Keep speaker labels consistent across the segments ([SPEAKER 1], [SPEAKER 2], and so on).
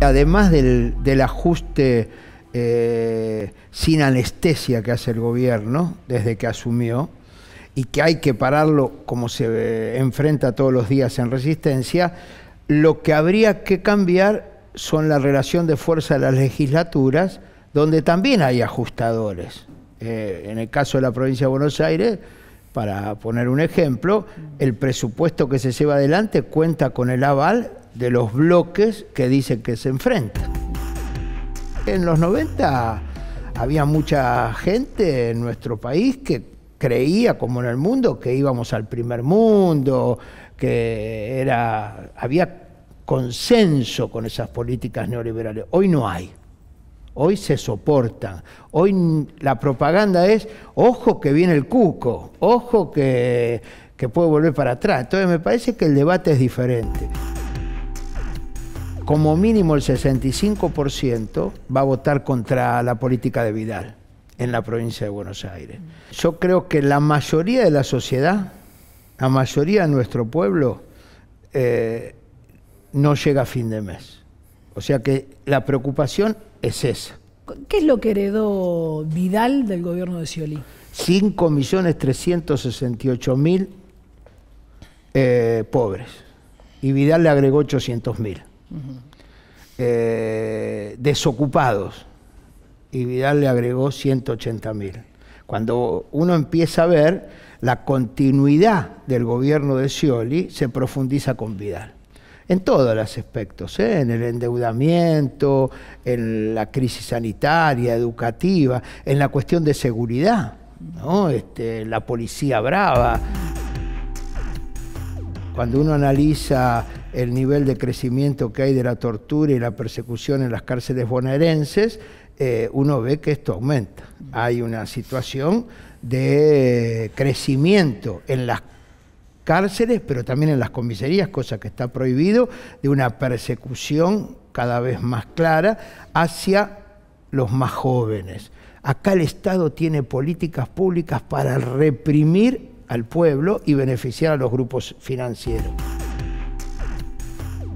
[SPEAKER 1] Además del, ajuste eh, sin anestesia que hace el gobierno desde que asumió, y que hay que pararlo como se eh, enfrenta todos los días en resistencia, lo que habría que cambiar son la relación de fuerza de las legislaturas, donde también hay ajustadores. Eh, en el caso de la provincia de Buenos Aires, para poner un ejemplo, el presupuesto que se lleva adelante cuenta con el aval de los bloques que dicen que se enfrentan. En los 90 había mucha gente en nuestro país que creía, como en el mundo, que íbamos al primer mundo, que era, había consenso con esas políticas neoliberales. Hoy no hay. Hoy se soportan. Hoy la propaganda es, ojo que viene el cuco, ojo que, que puede volver para atrás. Entonces me parece que el debate es diferente como mínimo el 65% va a votar contra la política de Vidal en la provincia de Buenos Aires. Yo creo que la mayoría de la sociedad, la mayoría de nuestro pueblo, eh, no llega a fin de mes. O sea que la preocupación es esa. ¿Qué es lo que heredó Vidal del gobierno de Scioli? 5.368.000 eh, pobres. Y Vidal le agregó 800.000. Eh, desocupados, y Vidal le agregó 180 mil. Cuando uno empieza a ver la continuidad del gobierno de Scioli, se profundiza con Vidal en todos los aspectos, ¿eh? en el endeudamiento, en la crisis sanitaria, educativa, en la cuestión de seguridad, ¿no? Este, la policía brava. Cuando uno analiza el nivel de crecimiento que hay de la tortura y la persecución en las cárceles bonaerenses, eh, uno ve que esto aumenta. Hay una situación de eh, crecimiento en las cárceles, pero también en las comisarías, cosa que está prohibido, de una persecución cada vez más clara hacia los más jóvenes. Acá el Estado tiene políticas públicas para reprimir al pueblo y beneficiar a los grupos financieros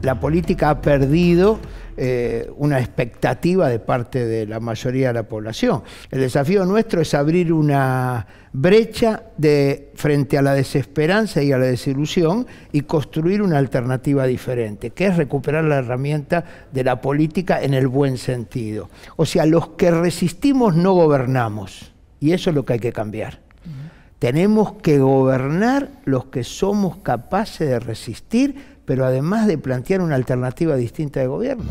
[SPEAKER 1] la política ha perdido eh, una expectativa de parte de la mayoría de la población. El desafío nuestro es abrir una brecha de, frente a la desesperanza y a la desilusión y construir una alternativa diferente, que es recuperar la herramienta de la política en el buen sentido. O sea, los que resistimos no gobernamos y eso es lo que hay que cambiar. Tenemos que gobernar los que somos capaces de resistir pero además de plantear una alternativa distinta de gobierno.